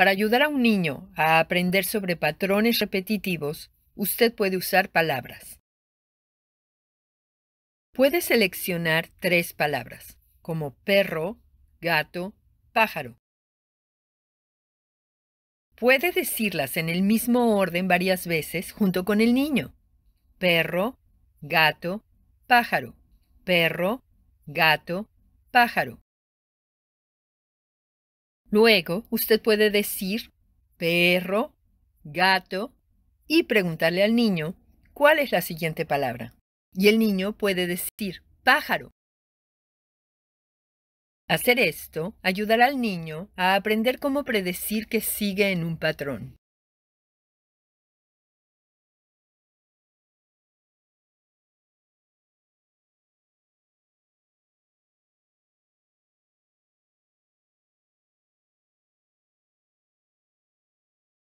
Para ayudar a un niño a aprender sobre patrones repetitivos, usted puede usar palabras. Puede seleccionar tres palabras, como perro, gato, pájaro. Puede decirlas en el mismo orden varias veces junto con el niño. Perro, gato, pájaro. Perro, gato, pájaro. Luego, usted puede decir perro, gato y preguntarle al niño cuál es la siguiente palabra. Y el niño puede decir pájaro. Hacer esto ayudará al niño a aprender cómo predecir que sigue en un patrón.